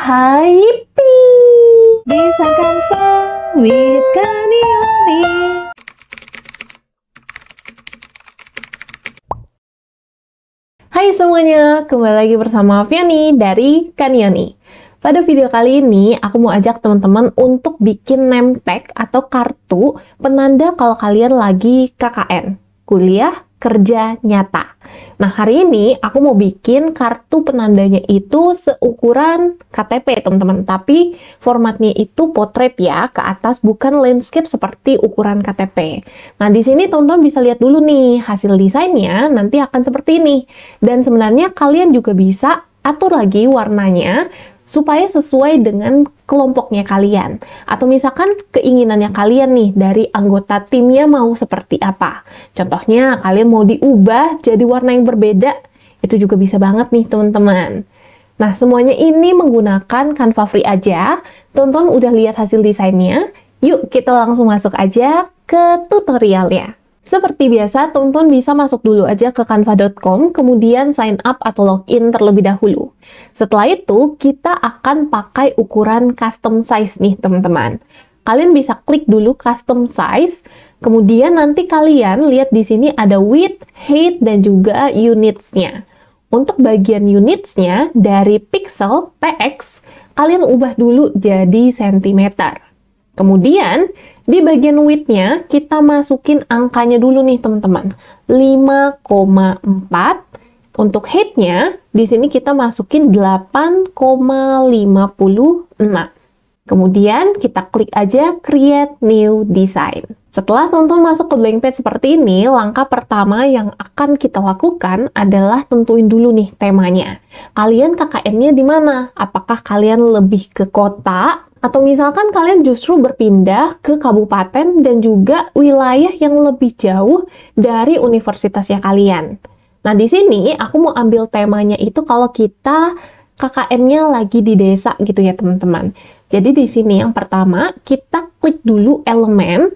hai Bisa disangkan sawit kanioni Hai semuanya, kembali lagi bersama Fiani dari Kanioni. Pada video kali ini, aku mau ajak teman-teman untuk bikin name tag atau kartu penanda kalau kalian lagi KKN, kuliah kerja nyata. Nah, hari ini aku mau bikin kartu penandanya itu seukuran KTP, teman-teman. Tapi formatnya itu potret ya, ke atas bukan landscape seperti ukuran KTP. Nah, di sini teman-teman bisa lihat dulu nih hasil desainnya nanti akan seperti ini. Dan sebenarnya kalian juga bisa atur lagi warnanya supaya sesuai dengan kelompoknya kalian. Atau misalkan keinginannya kalian nih dari anggota timnya mau seperti apa. Contohnya kalian mau diubah jadi warna yang berbeda, itu juga bisa banget nih teman-teman. Nah, semuanya ini menggunakan Canva Free aja. Tonton udah lihat hasil desainnya. Yuk, kita langsung masuk aja ke tutorialnya. Seperti biasa, tonton bisa masuk dulu aja ke kanva.com, kemudian sign up atau login terlebih dahulu. Setelah itu, kita akan pakai ukuran custom size nih, teman-teman. Kalian bisa klik dulu custom size, kemudian nanti kalian lihat di sini ada width, height, dan juga units-nya. Untuk bagian units-nya, dari pixel, px, kalian ubah dulu jadi sentimeter. Kemudian, di bagian width-nya, kita masukin angkanya dulu nih, teman-teman. 5,4. Untuk height-nya, di sini kita masukin 8,56. Kemudian kita klik aja create new design. Setelah teman-teman masuk ke blank page seperti ini, langkah pertama yang akan kita lakukan adalah tentuin dulu nih temanya. Kalian KKN-nya di mana? Apakah kalian lebih ke kota, atau misalkan kalian justru berpindah ke kabupaten dan juga wilayah yang lebih jauh dari universitasnya kalian. Nah, di sini aku mau ambil temanya itu kalau kita KKN-nya lagi di desa gitu ya, teman-teman. Jadi di sini yang pertama, kita klik dulu elemen,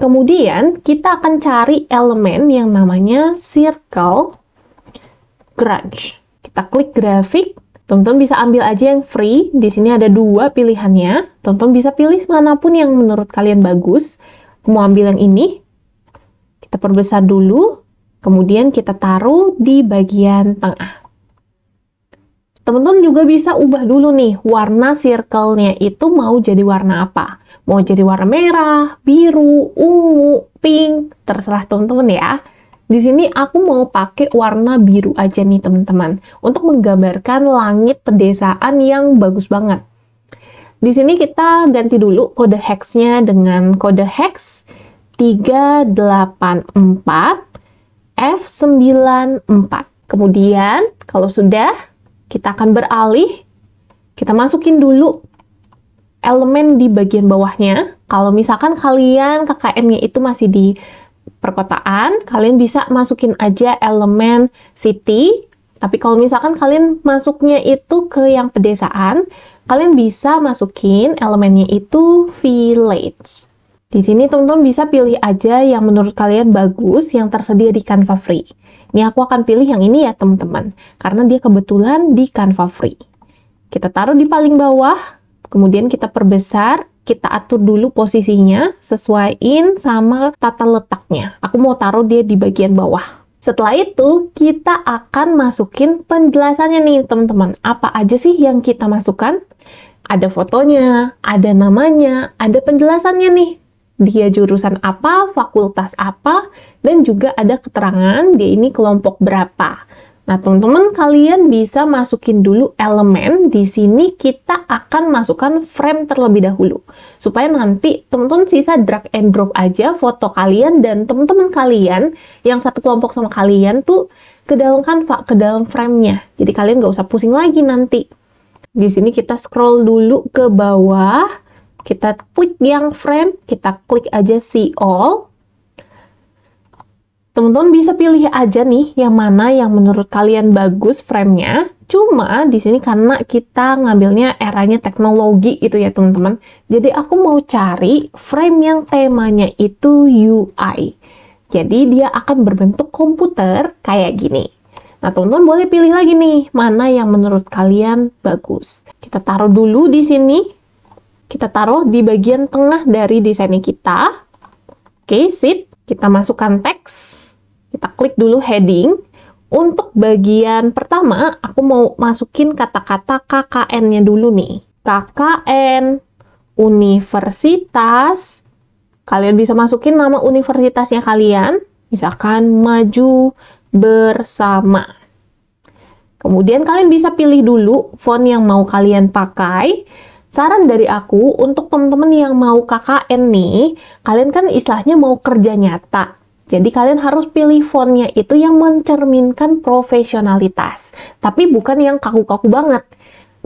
kemudian kita akan cari elemen yang namanya circle grunge. Kita klik grafik, Tonton bisa ambil aja yang free. Di sini ada dua pilihannya. Tonton bisa pilih manapun yang menurut kalian bagus. Mau ambil yang ini. Kita perbesar dulu. Kemudian kita taruh di bagian tengah. Teman-teman juga bisa ubah dulu nih warna circle-nya itu mau jadi warna apa. Mau jadi warna merah, biru, ungu, pink, terserah teman-teman ya. Di sini aku mau pakai warna biru aja nih teman-teman untuk menggambarkan langit pedesaan yang bagus banget. Di sini kita ganti dulu kode hexnya dengan kode hex 384 F94. Kemudian kalau sudah kita akan beralih kita masukin dulu elemen di bagian bawahnya. Kalau misalkan kalian KKN-nya itu masih di perkotaan, kalian bisa masukin aja elemen city. Tapi kalau misalkan kalian masuknya itu ke yang pedesaan, kalian bisa masukin elemennya itu village. Di sini teman-teman bisa pilih aja yang menurut kalian bagus yang tersedia di Canva Free. Ini aku akan pilih yang ini ya teman-teman, karena dia kebetulan di Canva Free. Kita taruh di paling bawah, Kemudian kita perbesar, kita atur dulu posisinya, sesuaiin sama tata letaknya. Aku mau taruh dia di bagian bawah. Setelah itu, kita akan masukin penjelasannya nih, teman-teman. Apa aja sih yang kita masukkan? Ada fotonya, ada namanya, ada penjelasannya nih. Dia jurusan apa, fakultas apa, dan juga ada keterangan dia ini kelompok berapa. Nah, teman-teman, kalian bisa masukin dulu elemen. Di sini kita akan masukkan frame terlebih dahulu. Supaya nanti teman-teman sisa drag and drop aja foto kalian dan teman-teman kalian yang satu kelompok sama kalian tuh ke dalam kanva, ke dalam framenya. Jadi kalian nggak usah pusing lagi nanti. Di sini kita scroll dulu ke bawah. Kita klik yang frame, kita klik aja see all. Teman-teman bisa pilih aja nih yang mana yang menurut kalian bagus framenya. Cuma di sini karena kita ngambilnya eranya teknologi gitu ya teman-teman. Jadi aku mau cari frame yang temanya itu UI. Jadi dia akan berbentuk komputer kayak gini. Nah, teman-teman boleh pilih lagi nih mana yang menurut kalian bagus. Kita taruh dulu di sini. Kita taruh di bagian tengah dari desainnya kita. Oke, sip. Kita masukkan teks. Kita klik dulu heading. Untuk bagian pertama, aku mau masukin kata-kata KKN-nya dulu nih. KKN, universitas. Kalian bisa masukin nama universitasnya kalian. Misalkan maju bersama. Kemudian kalian bisa pilih dulu font yang mau kalian pakai. Saran dari aku untuk teman-teman yang mau KKN nih, kalian kan istilahnya mau kerja nyata. Jadi kalian harus pilih fontnya itu yang mencerminkan profesionalitas, tapi bukan yang kaku-kaku banget.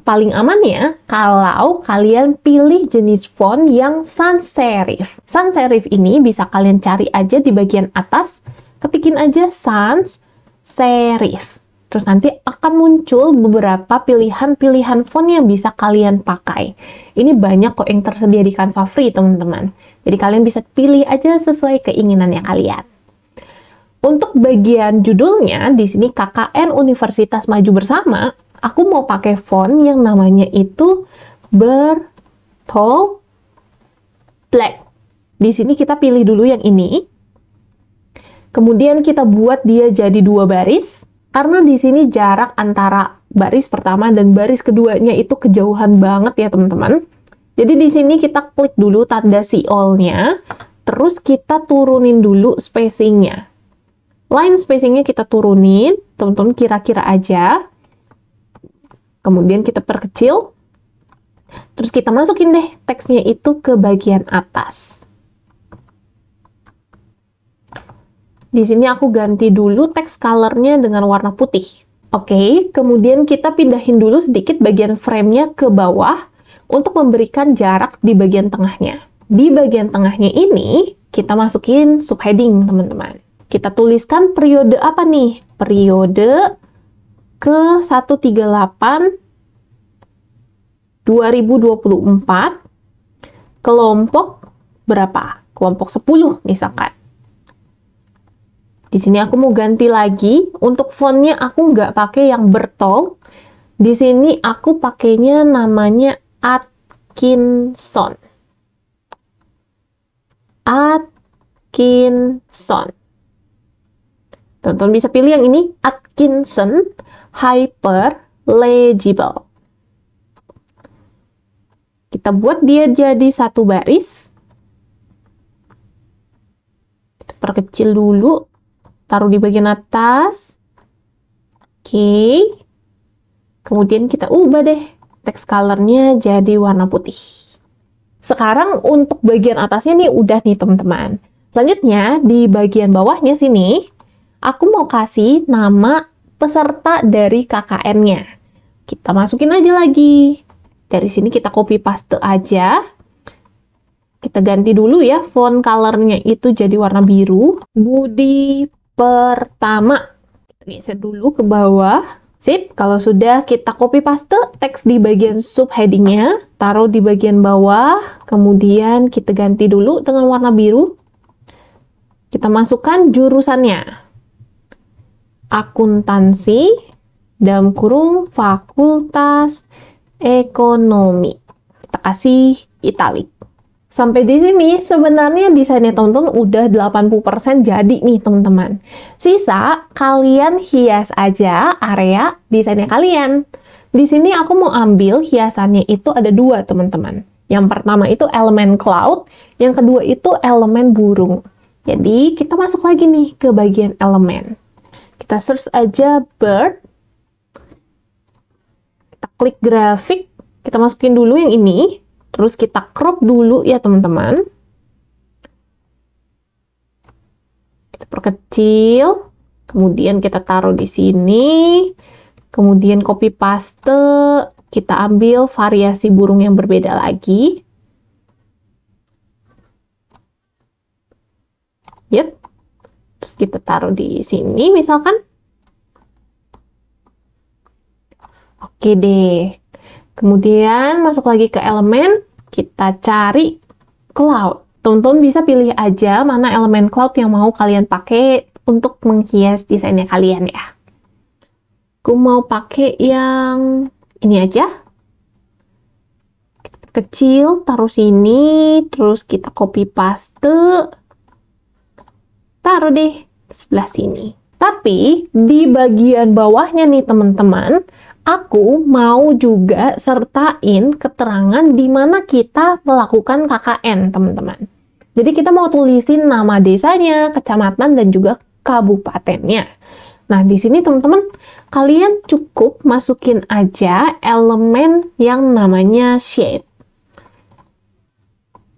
Paling amannya kalau kalian pilih jenis font yang sans serif. Sans serif ini bisa kalian cari aja di bagian atas, ketikin aja sans serif. Terus nanti akan muncul beberapa pilihan-pilihan font yang bisa kalian pakai. Ini banyak kok yang tersedia di Canva Free, teman-teman. Jadi kalian bisa pilih aja sesuai keinginannya kalian. Untuk bagian judulnya, di sini KKN Universitas Maju Bersama, aku mau pakai font yang namanya itu Bertol Black. Di sini kita pilih dulu yang ini. Kemudian kita buat dia jadi dua baris, karena di sini jarak antara baris pertama dan baris keduanya itu kejauhan banget ya teman-teman. Jadi di sini kita klik dulu tanda si all-nya, terus kita turunin dulu spacingnya. Line spacingnya kita turunin, teman-teman kira-kira aja. Kemudian kita perkecil, terus kita masukin deh teksnya itu ke bagian atas. Di sini aku ganti dulu teks color-nya dengan warna putih. Oke, okay, kemudian kita pindahin dulu sedikit bagian frame nya ke bawah untuk memberikan jarak di bagian tengahnya. Di bagian tengahnya ini, kita masukin subheading, teman-teman. Kita tuliskan periode apa nih? Periode ke 138 2024 kelompok berapa? Kelompok 10 misalkan. Di sini aku mau ganti lagi. Untuk fontnya aku nggak pakai yang bertol. Di sini aku pakainya namanya Atkinson. Atkinson. Tonton bisa pilih yang ini, Atkinson hyper legible. Kita buat dia jadi satu baris. Kita perkecil dulu, taruh di bagian atas. Oke. Kemudian kita ubah deh text colornya jadi warna putih. Sekarang untuk bagian atasnya nih udah nih teman-teman. Selanjutnya di bagian bawahnya sini, aku mau kasih nama peserta dari KKN-nya. Kita masukin aja lagi. Dari sini kita copy paste aja. Kita ganti dulu ya font colornya itu jadi warna biru. Budi pertama. Kita geser dulu ke bawah. Sip, kalau sudah kita copy paste teks di bagian subheadingnya, taruh di bagian bawah, kemudian kita ganti dulu dengan warna biru. Kita masukkan jurusannya. Akuntansi dalam kurung Fakultas Ekonomi. Kita kasih italik. Sampai di sini, sebenarnya desainnya teman-teman udah 80% jadi nih teman-teman. Sisa, kalian hias aja area desainnya kalian. Di sini aku mau ambil hiasannya itu ada dua teman-teman. Yang pertama itu elemen cloud, yang kedua itu elemen burung. Jadi, kita masuk lagi nih ke bagian elemen. Kita search aja bird. Kita klik grafik, kita masukin dulu yang ini. Terus kita crop dulu ya teman-teman. Kita perkecil. Kemudian kita taruh di sini. Kemudian copy paste. Kita ambil variasi burung yang berbeda lagi. Yep. Terus kita taruh di sini misalkan. Oke deh. Kemudian masuk lagi ke elemen, kita cari cloud. Tonton bisa pilih aja mana elemen cloud yang mau kalian pakai untuk menghias desainnya kalian ya. Aku mau pakai yang ini aja. Kecil, taruh sini, terus kita copy paste. Taruh deh sebelah sini. Tapi di bagian bawahnya nih teman-teman, aku mau juga sertain keterangan di mana kita melakukan KKN, teman-teman. Jadi kita mau tulisin nama desanya, kecamatan, dan juga kabupatennya. Nah, di sini teman-teman, kalian cukup masukin aja elemen yang namanya shape.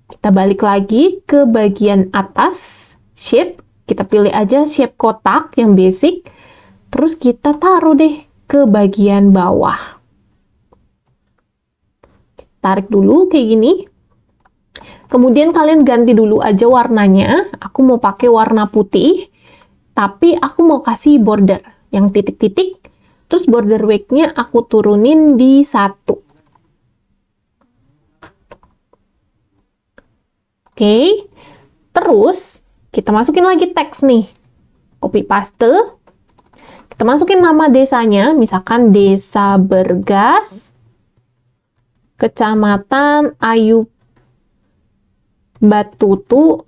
Kita balik lagi ke bagian atas, shape. Kita pilih aja shape kotak yang basic. Terus kita taruh deh ke bagian bawah. Tarik dulu kayak gini. Kemudian kalian ganti dulu aja warnanya. Aku mau pakai warna putih, tapi aku mau kasih border yang titik-titik. Terus border wig-nya aku turunin di satu. Oke, terus kita masukin lagi teks nih. Copy paste, kita masukin nama desanya, misalkan Desa Bergas, Kecamatan Ayu Batutu,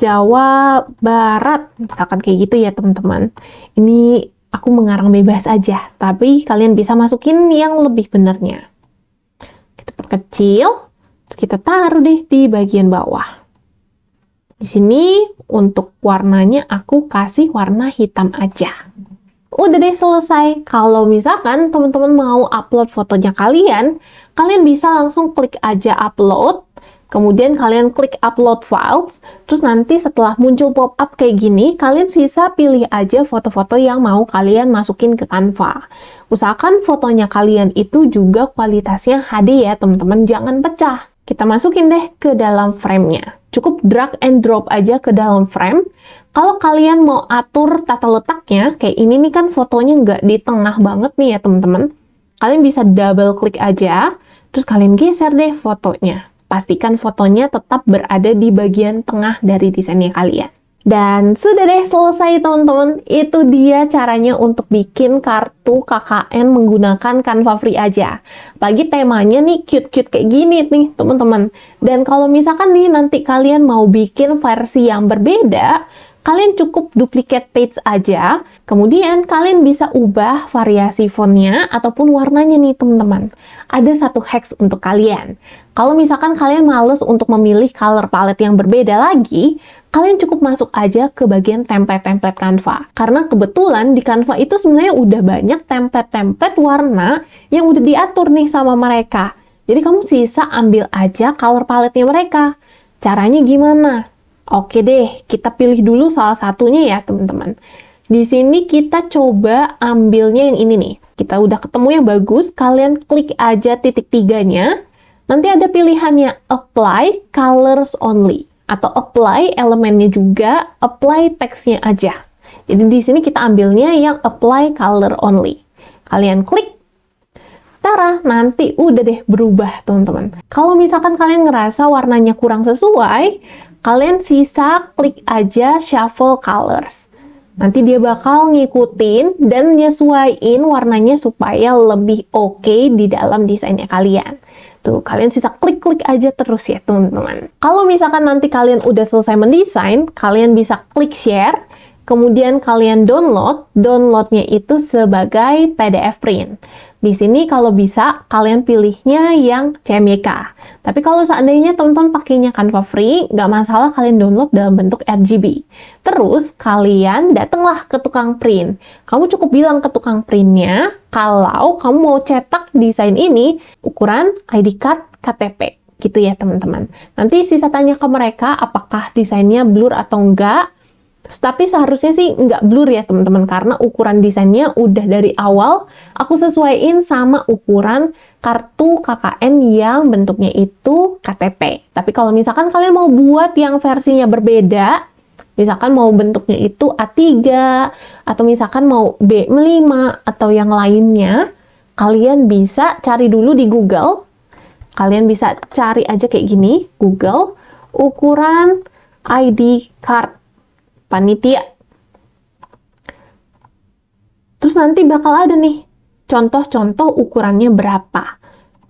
Jawa Barat. Misalkan kayak gitu ya teman-teman. Ini aku mengarang bebas aja, tapi kalian bisa masukin yang lebih benernya. Kita perkecil, terus kita taruh deh di bagian bawah. Di sini untuk warnanya aku kasih warna hitam aja. Udah deh selesai. Kalau misalkan teman-teman mau upload fotonya kalian, kalian bisa langsung klik aja upload. Kemudian kalian klik upload files, terus nanti setelah muncul pop-up kayak gini, kalian sisa pilih aja foto-foto yang mau kalian masukin ke Canva. Usahakan fotonya kalian itu juga kualitasnya HD ya teman-teman, jangan pecah. Kita masukin deh ke dalam framenya. Cukup drag and drop aja ke dalam frame. Kalau kalian mau atur tata letaknya, kayak ini nih kan fotonya nggak di tengah banget nih ya teman-teman. Kalian bisa double klik aja, terus kalian geser deh fotonya. Pastikan fotonya tetap berada di bagian tengah dari desainnya kalian. Dan sudah deh selesai teman-teman, itu dia caranya untuk bikin kartu KKN menggunakan Canva Free aja. Bagi temanya nih cute-cute kayak gini nih teman-teman. Dan kalau misalkan nih nanti kalian mau bikin versi yang berbeda, Kalian cukup duplicate page aja, kemudian kalian bisa ubah variasi fontnya ataupun warnanya nih teman-teman. Ada satu hacks untuk kalian. Kalau misalkan kalian males untuk memilih color palette yang berbeda lagi, kalian cukup masuk aja ke bagian template-template Canva. Karena kebetulan di Canva itu sebenarnya udah banyak template-template warna yang udah diatur nih sama mereka. Jadi kamu sisa ambil aja color palette-nya mereka. Caranya gimana? Oke deh, kita pilih dulu salah satunya ya teman-teman. Di sini kita coba ambilnya yang ini nih. Kita udah ketemu yang bagus, kalian klik aja titik tiganya. Nanti ada pilihannya apply colors only atau apply elemennya juga, apply teksnya aja. Jadi di sini kita ambilnya yang apply color only. Kalian klik Tara, nanti udah deh berubah teman-teman. Kalau misalkan kalian ngerasa warnanya kurang sesuai, kalian sisa klik aja shuffle colors. Nanti dia bakal ngikutin dan nyesuaiin warnanya supaya lebih oke okay di dalam desainnya kalian. Tuh, kalian sisa klik-klik aja terus ya teman-teman. Kalau misalkan nanti kalian udah selesai mendesain, kalian bisa klik share, kemudian kalian download, downloadnya itu sebagai PDF print. Di sini kalau bisa, kalian pilihnya yang CMYK. Tapi kalau seandainya teman-teman pakainya Canva Free, nggak masalah kalian download dalam bentuk RGB. Terus kalian datanglah ke tukang print. Kamu cukup bilang ke tukang printnya kalau kamu mau cetak desain ini ukuran ID card KTP gitu ya teman-teman. Nanti sisa tanya ke mereka apakah desainnya blur atau enggak, tapi seharusnya sih nggak blur ya teman-teman karena ukuran desainnya udah dari awal aku sesuaiin sama ukuran kartu KKN yang bentuknya itu KTP. Tapi kalau misalkan kalian mau buat yang versinya berbeda, misalkan mau bentuknya itu A3 atau misalkan mau B5 atau yang lainnya, kalian bisa cari dulu di Google. Kalian bisa cari aja kayak gini, Google ukuran ID card panitia. Terus nanti bakal ada nih contoh-contoh ukurannya berapa.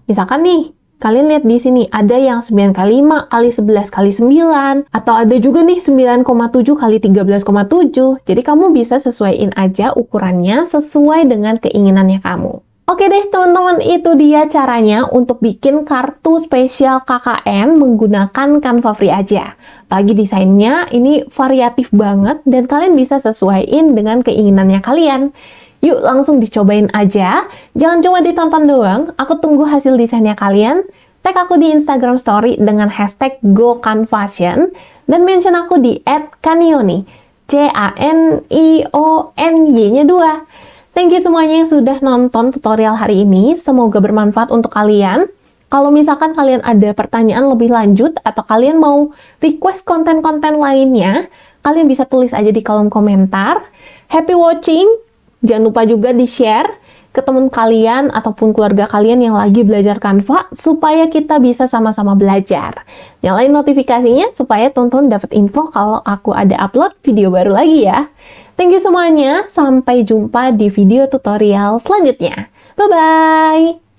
Misalkan nih, kalian lihat di sini ada yang 9 kali 5 kali 11 kali 9 atau ada juga nih 9,7 kali 13,7. Jadi kamu bisa sesuaiin aja ukurannya sesuai dengan keinginannya kamu. Oke deh teman-teman, itu dia caranya untuk bikin kartu spesial KKN menggunakan Canva Free aja. Bagi desainnya, ini variatif banget dan kalian bisa sesuaiin dengan keinginannya kalian. Yuk langsung dicobain aja, jangan cuma ditonton doang, aku tunggu hasil desainnya kalian. Tag aku di Instagram Story dengan hashtag GoCanFashion dan mention aku di @canioni. C-A-N-I-O-N-Y-nya 2. Thank you semuanya yang sudah nonton tutorial hari ini. Semoga bermanfaat untuk kalian. Kalau misalkan kalian ada pertanyaan lebih lanjut atau kalian mau request konten-konten lainnya, kalian bisa tulis aja di kolom komentar. Happy watching. Jangan lupa juga di-share ke teman kalian ataupun keluarga kalian yang lagi belajar kanva supaya kita bisa sama-sama belajar. Nyalain notifikasinya supaya tonton dapat info kalau aku ada upload video baru lagi ya. Thank you semuanya, sampai jumpa di video tutorial selanjutnya. Bye-bye!